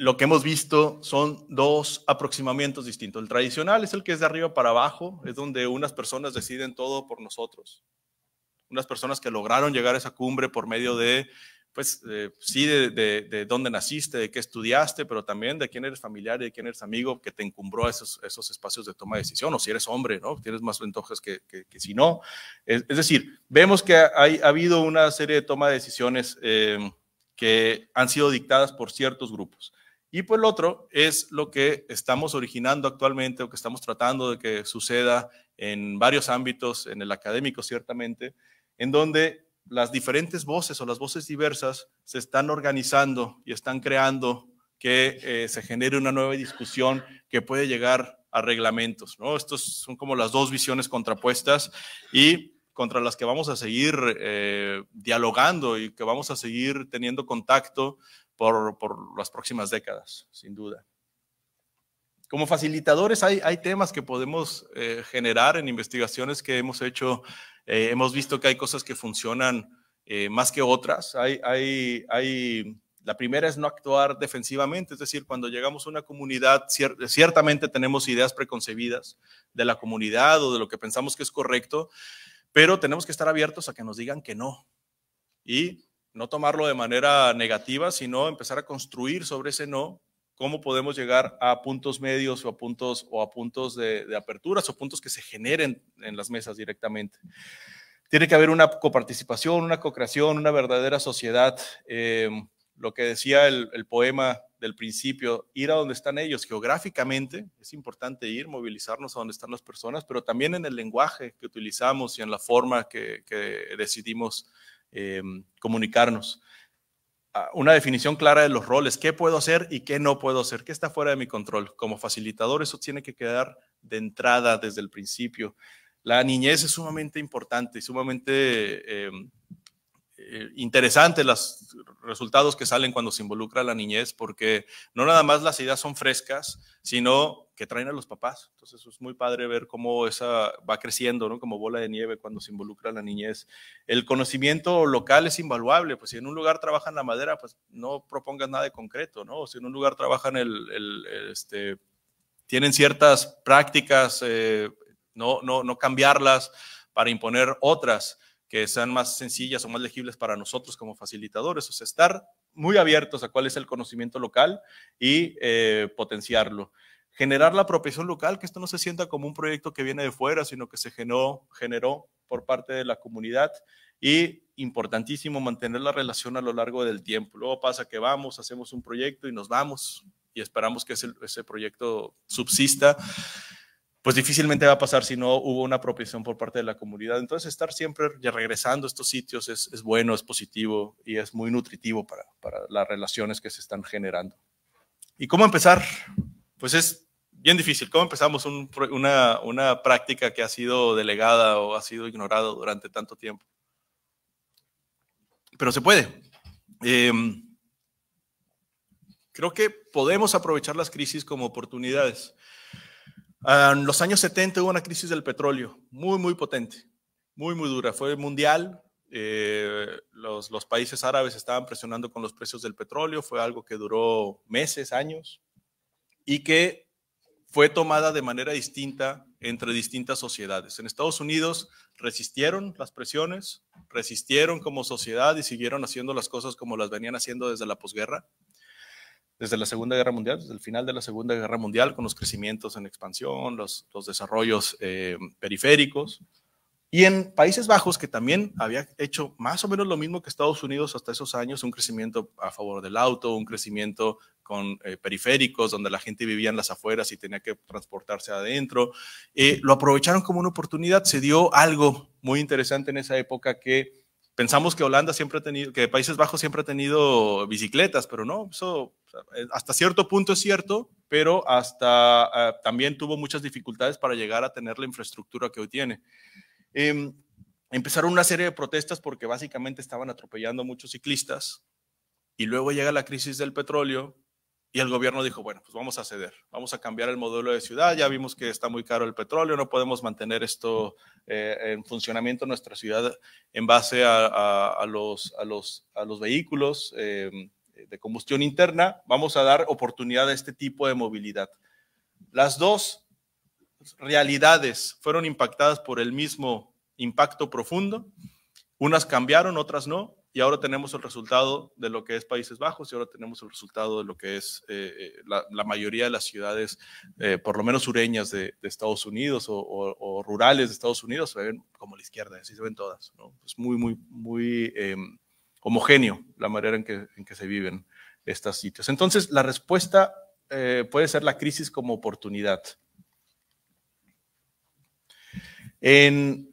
lo que hemos visto son dos aproximamientos distintos. El tradicional es el que es de arriba para abajo, es donde unas personas deciden todo por nosotros. Unas personas que lograron llegar a esa cumbre por medio de, pues, eh, sí, de, dónde naciste, de qué estudiaste, pero también de quién eres familiar y de quién eres amigo que te encumbró a esos, espacios de toma de decisión, o si eres hombre, ¿no? Tienes más ventajas que, que, si no. Es, decir, vemos que hay, ha habido una serie de toma de decisiones eh, que han sido dictadas por ciertos grupos. Y por el otro es lo que estamos originando actualmente o que estamos tratando de que suceda en varios ámbitos, en el académico ciertamente, en donde las diferentes voces o las voces diversas se están organizando y están creando que eh, se genere una nueva discusión que puede llegar a reglamentos. ¿no? Estos son como las dos visiones contrapuestas y contra las que vamos a seguir eh, dialogando y que vamos a seguir teniendo contacto por, las próximas décadas, sin duda. Como facilitadores hay, temas que podemos eh, generar en investigaciones que hemos hecho. Eh, hemos visto que hay cosas que funcionan eh, más que otras. Hay, la primera es no actuar defensivamente, es decir, cuando llegamos a una comunidad, ciertamente tenemos ideas preconcebidas de la comunidad o de lo que pensamos que es correcto, pero tenemos que estar abiertos a que nos digan que no. Y no tomarlo de manera negativa, sino empezar a construir sobre ese no, cómo podemos llegar a puntos medios o a puntos, o puntos de, aperturas o puntos que se generen en las mesas directamente. Tiene que haber una coparticipación, una cocreación, una verdadera sociedad. Em, lo que decía el, poema del principio, ir a donde están ellos geográficamente, es importante ir, movilizarnos a donde están las personas, pero también en el lenguaje que utilizamos y en la forma que, que decidimos eh, comunicarnos. Ah, una definición clara de los roles, qué puedo hacer y qué no puedo hacer, qué está fuera de mi control. Como facilitador eso tiene que quedar de entrada desde el principio. La niñez es sumamente importante y sumamente eh, eh, interesantes los resultados que salen cuando se involucra la niñez, porque no nada más las ideas son frescas, sino que traen a los papás. Entonces es muy padre ver cómo esa va creciendo, ¿no? Como bola de nieve cuando se involucra la niñez. El conocimiento local es invaluable, pues si en un lugar trabajan la madera, pues no propongas nada de concreto, ¿no? si en un lugar trabajan el, este, tienen ciertas prácticas, eh, no, no, no cambiarlas para imponer otras que sean más sencillas o más legibles para nosotros como facilitadores. O sea, estar muy abiertos a cuál es el conocimiento local y eh, potenciarlo. Generar la apropiación local, que esto no se sienta como un proyecto que viene de fuera, sino que se generó, generó por parte de la comunidad y importantísimo mantener la relación a lo largo del tiempo. Luego pasa que vamos, hacemos un proyecto y nos vamos y esperamos que ese, ese proyecto subsista pues difícilmente va a pasar si no hubo una apropiación por parte de la comunidad. Entonces, estar siempre regresando a estos sitios es, bueno, es positivo y es muy nutritivo para, las relaciones que se están generando. ¿Y cómo empezar? Pues es bien difícil. ¿Cómo empezamos una, práctica que ha sido delegada o ha sido ignorada durante tanto tiempo? Pero se puede. Em, creo que podemos aprovechar las crisis como oportunidades. Ah, en los años 70 hubo una crisis del petróleo muy, muy potente, muy, muy dura. Fue mundial. Eh, los países árabes estaban presionando con los precios del petróleo. Fue algo que duró meses, años, y que fue tomada de manera distinta entre distintas sociedades. En Estados Unidos resistieron las presiones, resistieron como sociedad y siguieron haciendo las cosas como las venían haciendo desde la posguerra desde la Segunda Guerra Mundial, desde el final de la Segunda Guerra Mundial, con los crecimientos en expansión, los, desarrollos eh, periféricos. Y en Países Bajos, que también había hecho más o menos lo mismo que Estados Unidos hasta esos años, un crecimiento a favor del auto, un crecimiento con eh, periféricos, donde la gente vivía en las afueras y tenía que transportarse adentro, eh, lo aprovecharon como una oportunidad. Se dio algo muy interesante en esa época que pensamos que Holanda siempre ha tenido, que Países Bajos siempre ha tenido bicicletas, pero no, eso hasta cierto punto es cierto, pero hasta eh, también tuvo muchas dificultades para llegar a tener la infraestructura que hoy tiene. Em, empezaron una serie de protestas porque básicamente estaban atropellando a muchos ciclistas y luego llega la crisis del petróleo y el gobierno dijo, bueno, pues vamos a ceder, vamos a cambiar el modelo de ciudad, ya vimos que está muy caro el petróleo, no podemos mantener esto eh, en funcionamiento en nuestra ciudad en base a, los, a los, vehículos eh, de combustión interna, vamos a dar oportunidad a este tipo de movilidad. Las dos realidades fueron impactadas por el mismo impacto profundo, unas cambiaron, otras no, y ahora tenemos el resultado de lo que es Países Bajos y ahora tenemos el resultado de lo que es eh, eh, la, mayoría de las ciudades, eh, por lo menos sureñas de, Estados Unidos o, rurales de Estados Unidos, se ven como la izquierda, así se ven todas. Es muy, muy, muy em, homogéneo la manera en que, en que se viven estos sitios. Entonces, la respuesta puede ser la crisis como oportunidad. En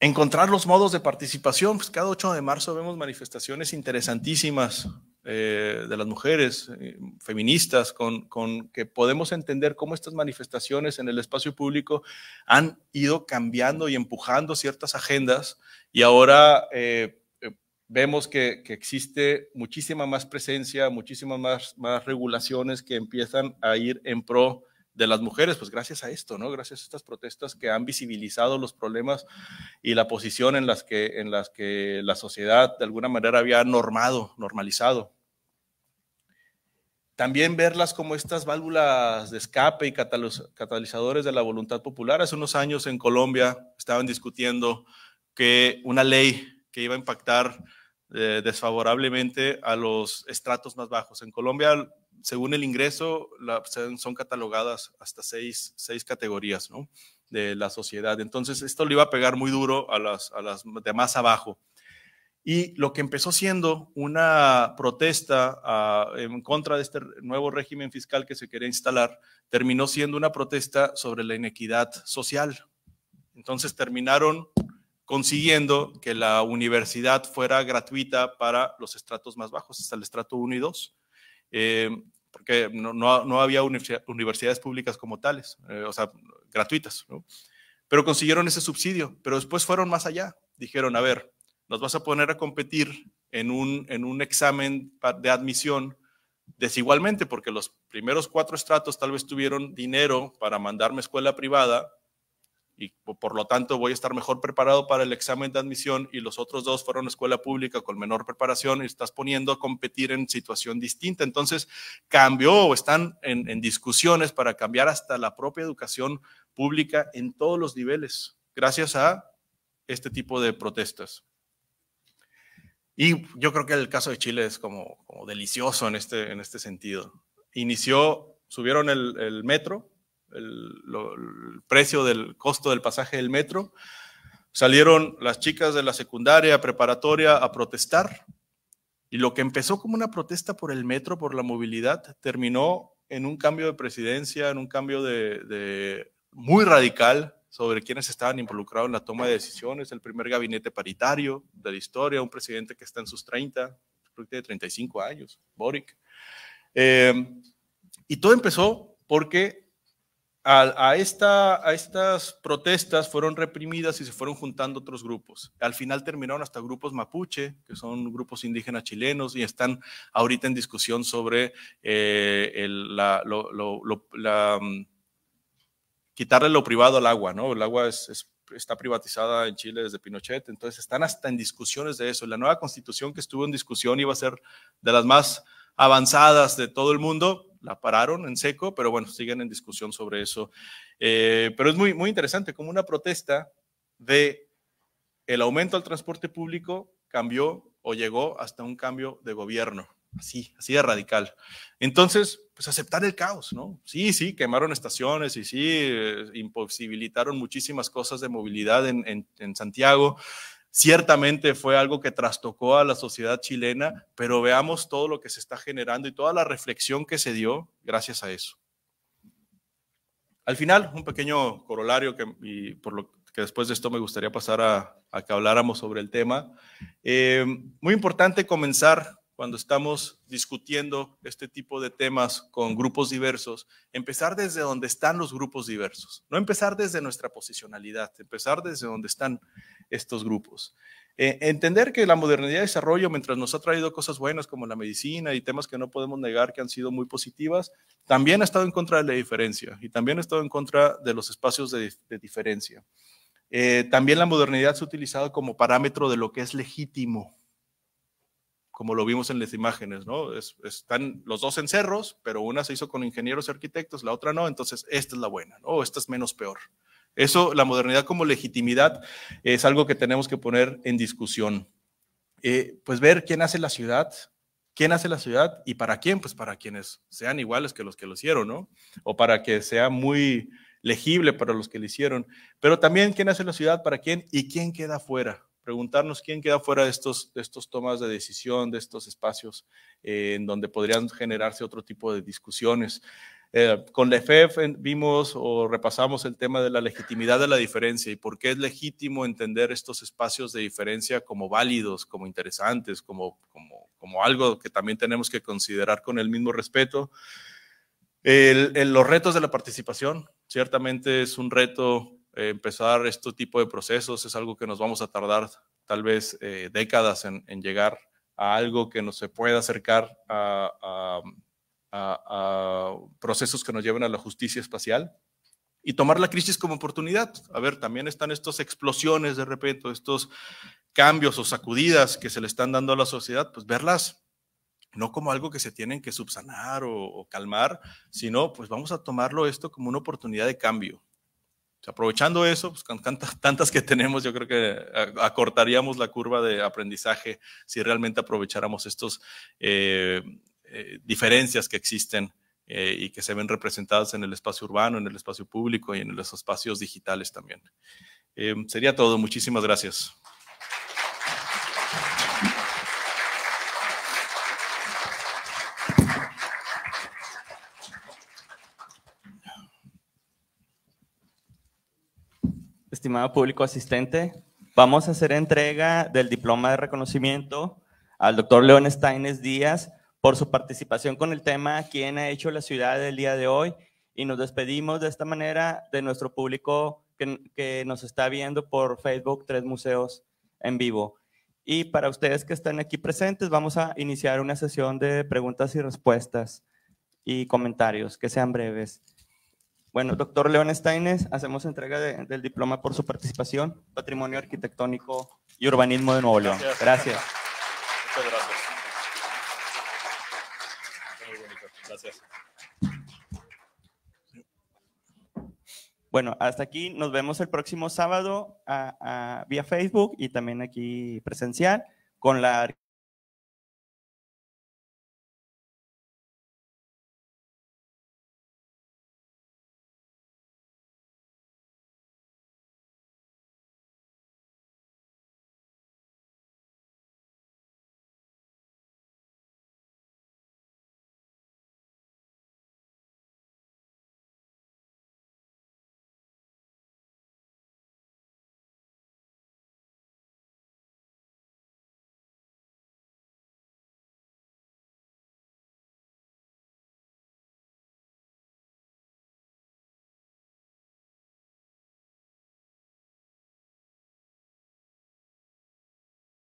encontrar los modos de participación. Pues cada 8 de marzo vemos manifestaciones interesantísimas eh, de las mujeres eh, feministas, con, con, que podemos entender cómo estas manifestaciones en el espacio público han ido cambiando y empujando ciertas agendas y ahora... Eh, vemos que, que, existe muchísima más presencia, muchísimas más, más regulaciones que empiezan a ir en pro de las mujeres, pues gracias a esto, ¿no? Gracias a estas protestas que han visibilizado los problemas y la posición en las que, en las que la sociedad de alguna manera había normado, normalizado. También verlas como estas válvulas de escape y catalizadores de la voluntad popular. Hace unos años en Colombia estaban discutiendo que una ley que iba a impactar desfavorablemente a los estratos más bajos. En Colombia, según el ingreso, son catalogadas hasta seis, categorías de la sociedad. Entonces, esto le iba a pegar muy duro a las, de más abajo. Y lo que empezó siendo una protesta ah, en contra de este nuevo régimen fiscal que se quería instalar, terminó siendo una protesta sobre la inequidad social. Entonces terminaron consiguiendo que la universidad fuera gratuita para los estratos más bajos, hasta el estrato 1 y 2, eh, porque no, había universidades públicas como tales, eh, o sea, gratuitas, ¿no? Pero consiguieron ese subsidio, pero después fueron más allá. Dijeron, a ver, nos vas a poner a competir en un, en un examen de admisión desigualmente, porque los primeros cuatro estratos tal vez tuvieron dinero para mandarme a escuela privada y por lo tanto voy a estar mejor preparado para el examen de admisión y los otros dos fueron a escuela pública con menor preparación y estás poniendo a competir en situación distinta. Entonces cambió o están en, discusiones para cambiar hasta la propia educación pública en todos los niveles, gracias a este tipo de protestas. Y yo creo que el caso de Chile es como, delicioso en este, en este sentido. Inició, subieron el metro, el, precio del costo del pasaje del metro. Salieron las chicas de la secundaria, preparatoria a protestar y lo que empezó como una protesta por el metro, por la movilidad, terminó en un cambio de presidencia, en un cambio de, muy radical sobre quienes estaban involucrados en la toma de decisiones, el primer gabinete paritario de la historia, un presidente que está en sus 30, creo que de 35 años, Boric. Eh, y todo empezó porque a, estas protestas fueron reprimidas y se fueron juntando otros grupos. Al final terminaron hasta grupos mapuche, que son grupos indígenas chilenos, y están ahorita en discusión sobre eh, mm, quitarle lo privado al agua, ¿no? El agua está privatizada en Chile desde Pinochet, entonces están hasta en discusiones de eso. La nueva constitución que estuvo en discusión iba a ser de las más avanzadas de todo el mundo la pararon en seco, pero bueno, siguen en discusión sobre eso. Eh, pero es muy, muy interesante como una protesta de el aumento al transporte público cambió o llegó hasta un cambio de gobierno, así, así de radical. Entonces, pues aceptar el caos, ¿no? Sí, sí, quemaron estaciones y sí, eh, imposibilitaron muchísimas cosas de movilidad en, en, en Santiago, Ciertamente fue algo que trastocó a la sociedad chilena, pero veamos todo lo que se está generando y toda la reflexión que se dio gracias a eso. Al final, un pequeño corolario que, y por lo que después de esto me gustaría pasar a, que habláramos sobre el tema. Eh, muy importante comenzar cuando estamos discutiendo este tipo de temas con grupos diversos, empezar desde donde están los grupos diversos, no empezar desde nuestra posicionalidad, empezar desde donde están estos grupos. Eh, entender que la modernidad de desarrollo, mientras nos ha traído cosas buenas como la medicina y temas que no podemos negar que han sido muy positivas, también ha estado en contra de la diferencia y también ha estado en contra de los espacios de, diferencia. Eh, también la modernidad se ha utilizado como parámetro de lo que es legítimo como lo vimos en las imágenes, ¿no? están los dos encerros, pero una se hizo con ingenieros y arquitectos, la otra no, entonces esta es la buena, o Esta es menos peor. Eso, la modernidad como legitimidad, es algo que tenemos que poner en discusión. Eh, pues ver quién hace la ciudad, quién hace la ciudad y para quién, pues para quienes sean iguales que los que lo hicieron, ¿no? O para que sea muy legible para los que lo hicieron. Pero también quién hace la ciudad, para quién y quién queda fuera preguntarnos quién queda fuera de estos, de estos tomas de decisión, de estos espacios eh, en donde podrían generarse otro tipo de discusiones. Eh, con la e e vimos o repasamos el tema de la legitimidad de la diferencia y por qué es legítimo entender estos espacios de diferencia como válidos, como interesantes, como, como, como algo que también tenemos que considerar con el mismo respeto. los retos de la participación, ciertamente es un reto eh, empezar este tipo de procesos es algo que nos vamos a tardar tal vez eh, décadas en, llegar a algo que nos se pueda acercar a, procesos que nos lleven a la justicia espacial y tomar la crisis como oportunidad. A ver, también están estas explosiones de repente, estos cambios o sacudidas que se le están dando a la sociedad, pues verlas no como algo que se tienen que subsanar o calmar, sino pues vamos a tomarlo esto como una oportunidad de cambio, aprovechando eso, pues, tantas, que tenemos, yo creo que acortaríamos la curva de aprendizaje si realmente aprovecháramos estas eh, eh, diferencias que existen eh, y que se ven representadas en el espacio urbano, en el espacio público y en los espacios digitales también. sería todo. Muchísimas gracias. estimado público asistente. Vamos a hacer entrega del diploma de reconocimiento al doctor León Steines Díaz por su participación con el tema ¿Quién ha hecho la ciudad del día de hoy? Y nos despedimos de esta manera de nuestro público que, que nos está viendo por Facebook Tres Museos en vivo. Y para ustedes que están aquí presentes, vamos a iniciar una sesión de preguntas y respuestas y comentarios, que sean breves. Bueno, doctor León Steines, hacemos entrega del diploma por su participación, Patrimonio Arquitectónico y Urbanismo de Nuevo León. Gracias. Muchas gracias. Gracias. Bueno, hasta aquí. Nos vemos el próximo sábado a, a, vía Facebook y también aquí presencial con la